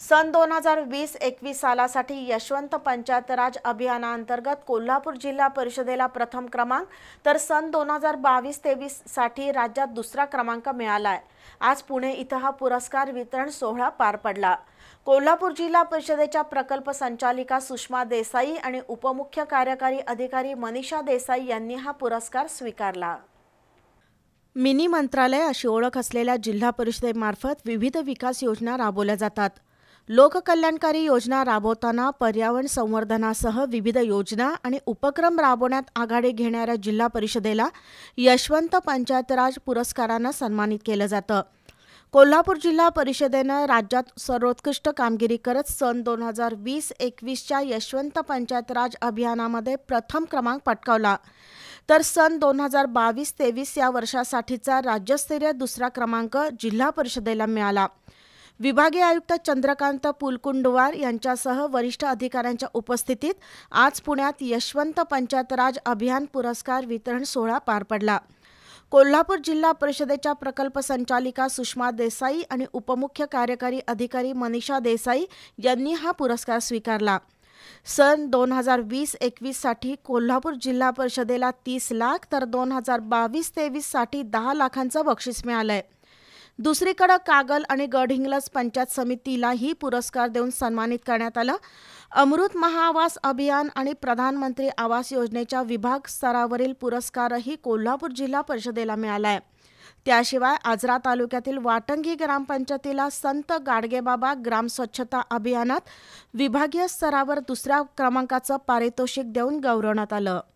सन दोन हजार वीस एकवीस सालासाठी यशवंत पंचायत राज अभियानाअंतर्गत कोल्हापूर जिल्हा परिषदेला प्रथम क्रमांक तर सन दोन हजार बावीस तेवीससाठी राज्यात दुसरा क्रमांक मिळाला आहे आज पुणे इथं हा पुरस्कार वितरण सोहळा पार पडला कोल्हापूर जिल्हा परिषदेच्या प्रकल्प संचालिका सुषमा देसाई आणि उपमुख्य कार्यकारी अधिकारी मनीषा देसाई यांनी हा पुरस्कार स्वीकारला मिनी मंत्रालय अशी ओळख असलेल्या जिल्हा परिषदेमार्फत विविध विकास योजना राबवल्या जातात लोककल्याणकारी योजना राबवताना पर्यावरण संवर्धनासह विविध योजना आणि उपक्रम राबवण्यात आघाडी घेणाऱ्या जिल्हा परिषदेला यशवंत पंचायतराज पुरस्कारानं सन्मानित केलं जातं कोल्हापूर जिल्हा परिषदेनं राज्यात सर्वोत्कृष्ट कामगिरी करत सन दोन हजार वीस एकवीसच्या यशवंत पंचायतराज अभियानामध्ये प्रथम क्रमांक पटकावला तर सन दोन हजार बावीस तेवीस या वर्षासाठीचा राज्यस्तरीय दुसरा क्रमांक जिल्हा परिषदेला मिळाला विभागीय आयुक्त चंद्रकांत पुलकुंडवार यांच्यासह वरिष्ठ अधिकाऱ्यांच्या उपस्थितीत आज पुण्यात यशवंत पंचायतराज अभियान पुरस्कार वितरण सोहळा पार पडला कोल्हापूर जिल्हा परिषदेच्या प्रकल्प संचालिका सुषमा देसाई आणि उपमुख्य कार्यकारी अधिकारी मनीषा देसाई यांनी हा पुरस्कार स्वीकारला सन दोन हजार वीस एकवीससाठी कोल्हापूर जिल्हा परिषदेला तीस लाख तर दोन हजार बावीस तेवीससाठी दहा लाखांचं बक्षीस मिळालं आहे दुसरीकडे कागल आणि गडहिंग्लज पंचायत समितीलाही पुरस्कार देऊन सन्मानित करण्यात आलं अमृत महाआवास अभियान आणि प्रधानमंत्री आवास योजनेच्या विभाग स्तरावरील पुरस्कारही कोल्हापूर जिल्हा परिषदेला मिळाला आहे त्याशिवाय आजरा तालुक्यातील वाटंगी ग्रामपंचायतीला संत गाडगेबाबा ग्राम स्वच्छता अभियानात विभागीय स्तरावर दुसऱ्या क्रमांकाचं पारितोषिक देऊन गौरवण्यात आलं